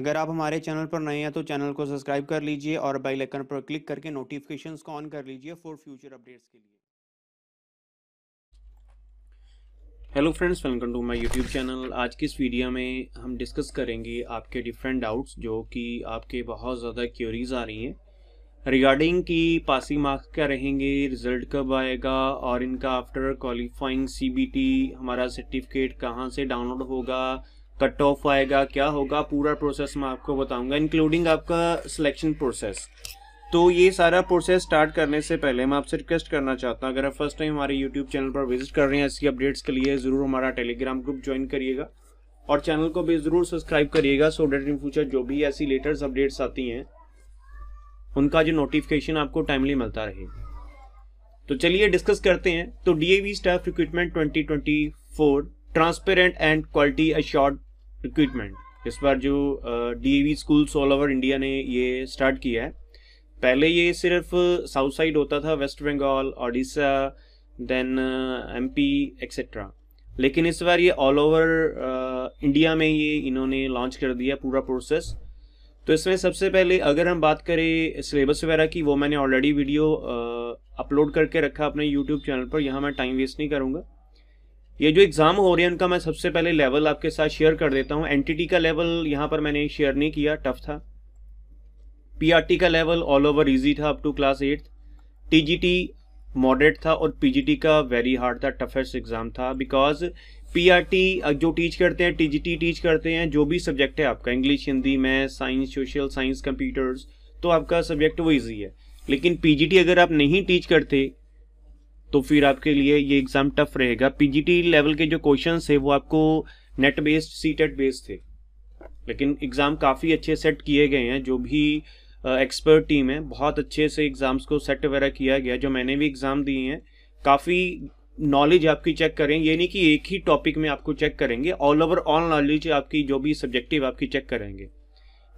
अगर आप हमारे चैनल पर नए हैं तो चैनल को सब्सक्राइब कर लीजिए और बेल आइकन पर क्लिक करके नोटिफिकेशन को ऑन कर लीजिए फॉर फ्यूचर अपडेट्स के लिए hello friends welcome to my YouTube channel आज की इस वीडियो में हम डिस्कस करेंगे आपके डिफरेंट डाउट्स जो कि आपके बहुत ज़्यादा क्यूरीज आ रही हैं रिगार्डिंग की पासिंग मार्क्स क्या रहेंगे रिजल्ट कब आएगा और इनका आफ्टर क्वालिफाइंग सीबीटी हमारा सर्टिफिकेट कहाँ से डाउनलोड होगा कट ऑफ आएगा क्या होगा पूरा प्रोसेस मैं आपको बताऊंगा इंक्लूडिंग आपका सिलेक्शन प्रोसेस तो ये सारा प्रोसेस स्टार्ट करने से पहले मैं आपसे रिक्वेस्ट करना चाहता हूँ अगर आप फर्स्ट टाइम हमारे यूट्यूब चैनल पर विजिट कर रहे हैं ऐसी अपडेट्स के लिए ज़रूर हमारा टेलीग्राम ग्रुप ज्वाइन करिएगा और चैनल को भी ज़रूर सब्सक्राइब करिएगा सो डेट इन फ्यूचर जो भी ऐसी लेटेस्ट अपडेट्स आती हैं उनका जो नोटिफिकेशन आपको टाइमली मिलता रहे तो चलिए डिस्कस करते हैं तो the staff recruitment twenty twenty four transparent and quality assured recruitment इस बार जो the schools all over India ने ये स्टार्ट किया है पहले ये सिर्फ साउथ साइड होता था West Bengal Odisha then MP etcetera लेकिन इस बार ये ऑल ओवर इंडिया में ये इन्होंने लॉन्च कर दिया पूरा प्रोसेस तो इसमें सबसे पहले अगर हम बात करें सिलेबस वगैरह की वो मैंने ऑलरेडी वीडियो अपलोड करके रखा अपने यूट्यूब चैनल पर यहाँ मैं टाइम वेस्ट नहीं करूँगा ये जो एग्ज़ाम हो रहे हैं उनका मैं सबसे पहले लेवल आपके साथ शेयर कर देता हूँ एनटीटी का लेवल यहाँ पर मैंने शेयर नहीं किया टफ था पीआरटी का लेवल ऑल ओवर इजी था up to class eighth TGT moderate था और पीजीटी का वेरी हार्ड था टफेस्ट एग्ज़ाम था बिकॉज पीआरटी जो टीच करते हैं टीजीटी टीच करते हैं जो भी सब्जेक्ट है आपका English Hindi math science social science computers तो आपका सब्जेक्ट वो ईजी है लेकिन पीजीटी अगर आप नहीं टीच करते तो फिर आपके लिए ये एग्जाम टफ रहेगा पीजीटी लेवल के जो क्वेश्चन है वो आपको NET based C TET based थे लेकिन एग्ज़ाम काफ़ी अच्छे सेट किए गए हैं जो भी एक्सपर्ट टीम है बहुत अच्छे से एग्ज़ाम्स को सेट वगैरह किया गया जो मैंने भी एग्ज़ाम दिए हैं काफ़ी नॉलेज आपकी चेक करें ये नहीं कि एक ही टॉपिक में आपको चेक करेंगे ऑल ओवर ऑल नॉलेज आपकी जो भी सब्जेक्टिव आपकी चेक करेंगे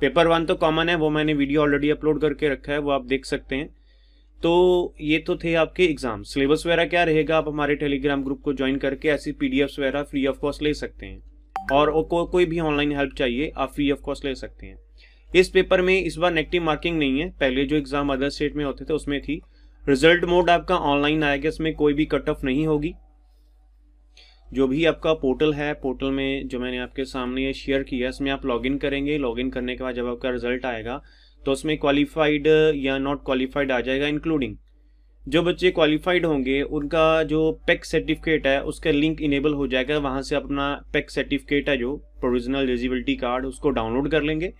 पेपर वन तो कॉमन है वो मैंने वीडियो ऑलरेडी अपलोड करके रखा है वो आप देख सकते हैं तो ये तो थे आपके एग्जाम सिलेबस वगैरह क्या रहेगा आप हमारे टेलीग्राम ग्रुप को ज्वाइन करके ऐसी पी वगैरह फ्री ऑफ कॉस्ट ले सकते हैं और को, कोई भी ऑनलाइन हेल्प चाहिए आप फ्री ऑफ कॉस्ट ले सकते हैं इस पेपर में इस बार नेगेटिव मार्किंग नहीं है पहले जो एग्जाम अदर स्टेट में होते थे उसमें थी रिजल्ट मोड आपका ऑनलाइन आएगा इसमें कोई भी कट ऑफ नहीं होगी जो भी आपका पोर्टल है पोर्टल में जो मैंने आपके सामने शेयर किया इसमें आप लॉगिन करेंगे लॉगिन करने के बाद जब आपका रिजल्ट आएगा तो उसमें क्वालिफाइड uh, या नॉट क्वालिफाइड आ जाएगा इंक्लूडिंग जो बच्चे क्वालिफाइड होंगे उनका जो पैक सर्टिफिकेट है उसका लिंक इनेबल हो जाएगा वहाँ से अपना पैक सर्टिफिकेट है जो प्रोविजनल एलिजिबिलिटी कार्ड उसको डाउनलोड कर लेंगे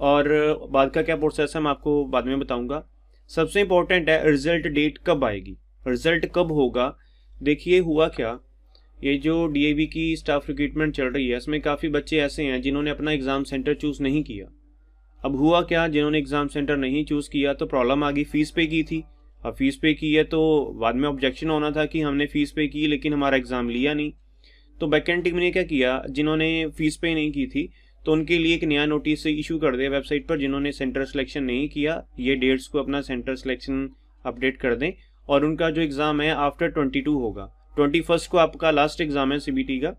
और uh, बाद का क्या प्रोसेस है मैं आपको बाद में बताऊँगा सबसे इम्पोर्टेंट है रिजल्ट डेट कब आएगी रिजल्ट कब होगा देखिए हुआ क्या ये जो डी की स्टाफ रिक्रूटमेंट चल रही है इसमें काफ़ी बच्चे ऐसे हैं जिन्होंने अपना एग्ज़ाम सेंटर चूज़ नहीं किया अब हुआ क्या जिन्होंने एग्ज़ाम सेंटर नहीं चूज़ किया तो प्रॉब्लम आ गई फ़ीस पे की थी अब फ़ीस पे की है तो बाद में ऑब्जेक्शन होना था कि हमने फ़ीस पे की लेकिन हमारा एग्ज़ाम लिया नहीं तो बैकेंड टीम ने क्या किया जिन्होंने फ़ीस पे नहीं की थी तो उनके लिए एक नया नोटिस इशू कर दिया वेबसाइट पर जिन्होंने सेंटर सिलेक्शन नहीं किया ये डेट्स को अपना सेंटर सिलेक्शन अपडेट कर दें और उनका जो एग्ज़ाम है आफ्टर ट्वेंटी टू होगा ट्वेंटी फर्स्ट को आपका लास्ट एग्ज़ाम है सीबीटी का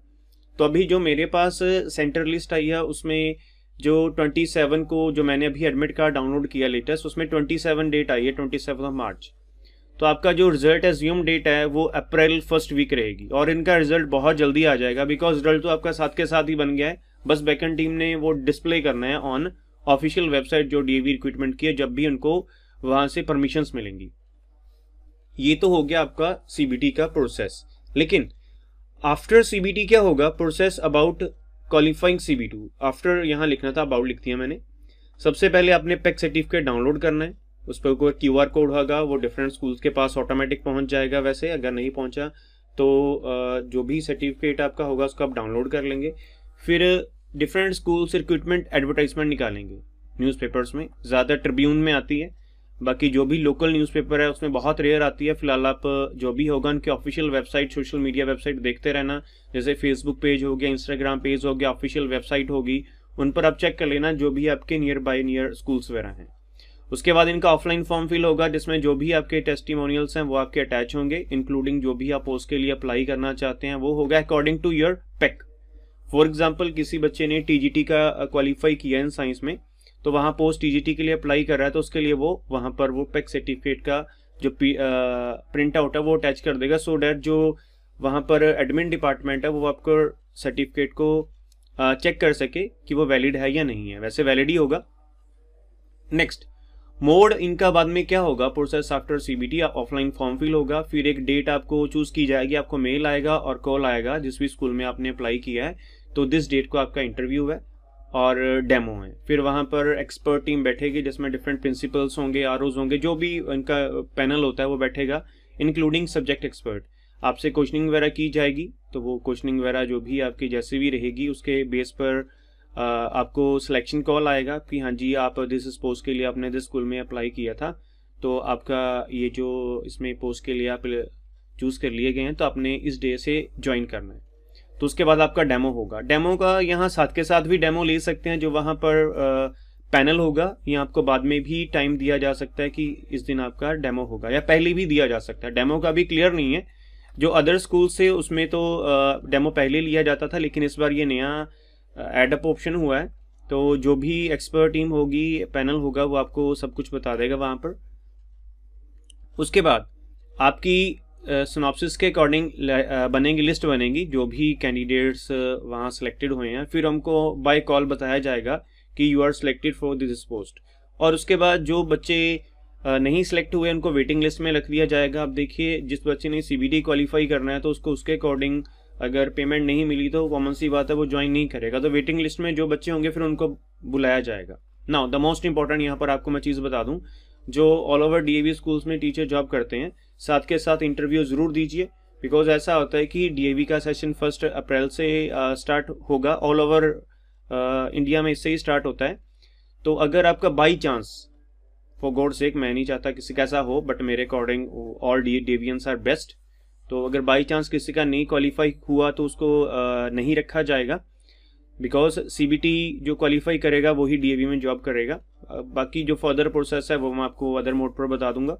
तो अभी जो मेरे पास सेंटर लिस्ट आई है उसमें जो 27 को जो मैंने अभी एडमिट कार्ड डाउनलोड किया लेटेस्ट उसमें 27 डेट आई है 27 ऑफ मार्च तो आपका जो रिजल्ट एज्यूम डेट है वो अप्रैल फर्स्ट वीक रहेगी और इनका रिजल्ट बहुत जल्दी आ जाएगा बिकॉज रिजल्ट तो आपका साथ के साथ ही बन गया है बस बैकेंड टीम ने वो डिस्प्ले करना है ऑन ऑफिशियल वेबसाइट जो डीएवी रिक्रूटमेंट की है जब भी उनको वहां से परमिशंस मिलेंगी ये तो हो गया आपका सीबीटी का प्रोसेस लेकिन आफ्टर सीबीटी क्या होगा process about qualifying C B to after यहाँ लिखना था अबाउट लिख दिया मैंने सबसे पहले आपने पैक सर्टिफिकेट डाउनलोड करना है उस पर कोई क्यू आर कोड होगा वो डिफरेंट स्कूल्स के पास ऑटोमेटिक पहुंच जाएगा वैसे अगर नहीं पहुंचा तो जो भी सर्टिफिकेट आपका होगा उसको आप डाउनलोड कर लेंगे फिर डिफरेंट स्कूल्स रिक्रूटमेंट एडवर्टाइजमेंट निकालेंगे न्यूज़पेपर्स में ज़्यादा ट्रिब्यून में आती है बाकी जो भी लोकल न्यूज़पेपर है उसमें बहुत रेयर आती है फिलहाल आप जो भी होगा उनके official website social media website देखते रहना जैसे फेसबुक पेज हो गया इंस्टाग्राम पेज हो गया ऑफिशियल वेबसाइट होगी उन पर आप चेक कर लेना जो भी आपके नियर बाय नियर स्कूल्स वगैरह हैं उसके बाद इनका ऑफलाइन फॉर्म फिल होगा जिसमें जो भी आपके टेस्टिमोनियल्स हैं वो आपके अटैच होंगे इंक्लूडिंग जो भी आप पोस्ट के लिए अप्लाई करना चाहते हैं वो होगा according to your PEC for example किसी बच्चे ने टीजीटी का क्वालिफाई किया है साइंस में तो वहाँ पोस्ट टीजीटी के लिए अप्लाई कर रहा है तो उसके लिए वो वहाँ पर वो पैक सर्टिफिकेट e का जो प्रिंट आउट है वो अटैच कर देगा सो डैट जो वहाँ पर एडमिन डिपार्टमेंट है वो आपको सर्टिफिकेट को चेक कर सके कि वो वैलिड है या नहीं है वैसे वैलिड ही होगा नेक्स्ट मोड इनका बाद में क्या होगा process after CBT offline form fill होगा फिर एक डेट आपको चूज की जाएगी आपको मेल आएगा और कॉल आएगा जिस भी स्कूल में आपने अप्लाई किया है तो दिस डेट को आपका इंटरव्यू है और डेमो है फिर वहाँ पर एक्सपर्ट टीम बैठेगी जिसमें डिफरेंट प्रिंसिपल्स होंगे आर होंगे जो भी उनका पैनल होता है वो बैठेगा इंक्लूडिंग सब्जेक्ट एक्सपर्ट आपसे क्वेश्चनिंग वगैरह की जाएगी तो वो क्वेश्चनिंग वगैरह जो भी आपकी जैसी भी रहेगी उसके बेस पर आ, आपको सिलेक्शन कॉल आएगा कि हाँ जी आप दिस पोस्ट के लिए आपने दिस स्कूल में अप्लाई किया था तो आपका ये जो इसमें पोस्ट के लिए आप चूज़ कर लिए गए हैं तो आपने इस डे से ज्वाइन करना है तो उसके बाद आपका डेमो होगा डेमो का यहाँ साथ के साथ भी डेमो ले सकते हैं जो वहाँ पर पैनल होगा या आपको बाद में भी टाइम दिया जा सकता है कि इस दिन आपका डेमो होगा या पहले भी दिया जा सकता है डेमो का भी क्लियर नहीं है जो अदर स्कूल से उसमें तो डेमो पहले लिया जाता था लेकिन इस बार ये नया एडअप ऑप्शन हुआ है तो जो भी एक्सपर्ट टीम होगी पैनल होगा वो आपको सब कुछ बता देगा वहां पर उसके बाद आपकी सोनापसिस के अकॉर्डिंग बनेगी लिस्ट बनेगी जो भी कैंडिडेट्स वहाँ सेलेक्टेड हुए हैं फिर हमको बाय कॉल बताया जाएगा कि you are selected for this post और उसके बाद जो बच्चे नहीं सिलेक्ट हुए उनको वेटिंग लिस्ट में रख दिया जाएगा आप देखिए जिस बच्चे ने सी क्वालिफाई करना है तो उसको उसके अकॉर्डिंग अगर पेमेंट नहीं मिली तो कॉमन सी बात है वो ज्वाइन नहीं करेगा तो वेटिंग लिस्ट में जो बच्चे होंगे फिर उनको बुलाया जाएगा नाउ द मोस्ट इंपॉर्टेंट यहाँ पर आपको मैं चीज़ बता दूँ जो all over D A schools में टीचर जॉब करते हैं साथ के साथ इंटरव्यू ज़रूर दीजिए बिकॉज ऐसा होता है कि डीएवी का सेशन फर्स्ट अप्रैल से स्टार्ट होगा ऑल ओवर इंडिया में इससे ही स्टार्ट होता है तो अगर आपका by chance for God sake मैं नहीं चाहता किसी कैसा हो बट मेरे according all the DAVians are best तो अगर बाई चांस किसी का नहीं क्वालिफाई हुआ तो उसको नहीं रखा जाएगा बिकॉज सी जो क्वालिफाई करेगा वही डी में जॉब करेगा बाकी जो फर्दर प्रोसेस है वो मैं आपको अदर मोड पर बता दूंगा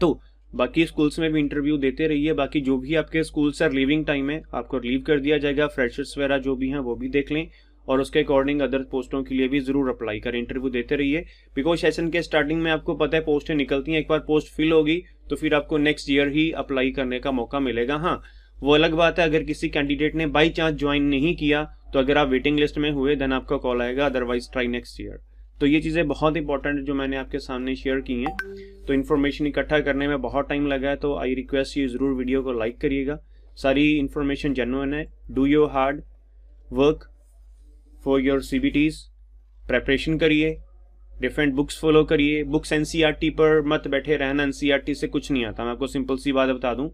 तो बाकी स्कूल्स में भी इंटरव्यू देते रहिए बाकी जो भी आपके स्कूल से लीविंग टाइम है आपको लीव कर दिया जाएगा फ्रेशर्स वगैरह जो भी हैं वो भी देख लें और उसके अकॉर्डिंग अदर पोस्टों के लिए भी जरूर अप्लाई करें इंटरव्यू देते रहिए बिकॉज सेशन के स्टार्टिंग में आपको पता है पोस्टें निकलती हैं एक बार पोस्ट फिल होगी तो फिर आपको नेक्स्ट ईयर ही अप्लाई करने का मौका मिलेगा हाँ वो अलग बात है अगर किसी कैंडिडेट ने बाई चांस ज्वाइन नहीं किया तो अगर आप वेटिंग लिस्ट में हुए देन आपका कॉल आएगा अदरवाइज ट्राई नेक्स्ट ईयर तो ये चीज़ें बहुत इंपॉर्टेंट जो मैंने आपके सामने शेयर की हैं तो इन्फॉर्मेशन इकट्ठा करने में बहुत टाइम लगा है तो आई रिक्वेस्ट ये ज़रूर वीडियो को लाइक करिएगा सारी इन्फॉर्मेशन जेनुअन है do your hard work for your C preparation करिए डिफरेंट बुक्स फॉलो करिए बुक्स एन e पर मत बैठे रहना एन e से कुछ नहीं आता मैं आपको सिंपल सी बात बता दूँ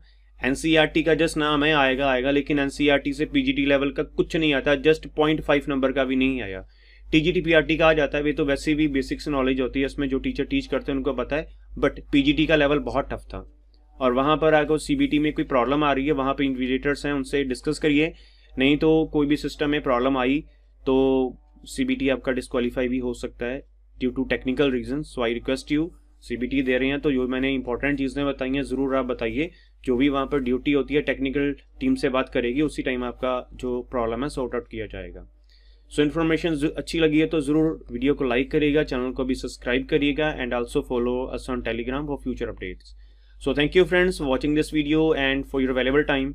एन e का जस्ट नाम है आएगा आएगा लेकिन एन से पीजीटी लेवल का कुछ नहीं आता जस्ट पॉइंट फाइव नंबर का भी नहीं आया टीजीटीपीआरटी का आ जाता है वे तो वैसे भी बेसिक्स नॉलेज होती है इसमें जो टीचर टीच करते हैं उनको पता है बट पीजीटी का लेवल बहुत टफ था और वहाँ पर अगर सीबीटी में कोई प्रॉब्लम आ रही है वहां पे इन्विजिटर्स हैं उनसे डिस्कस करिए नहीं तो कोई भी सिस्टम में प्रॉब्लम आई तो सीबीटी आपका डिस्कालीफाई भी हो सकता है due to technical reason so I request you CBT दे रहे हैं तो जो मैंने इंपॉर्टेंट चीज़ें बताई हैं ज़रूर आप बताइए जो भी वहाँ पर ड्यूटी होती है टेक्निकल टीम से बात करेगी उसी टाइम आपका जो प्रॉब्लम है सॉर्ट आउट किया जाएगा सो इन्फॉर्मेशन अच्छी लगी है तो ज़रूर वीडियो को लाइक करिएगा चैनल को भी सब्सक्राइब करिएगा and also follow us on Telegram for future updates so thank you friends watching this video and for your valuable time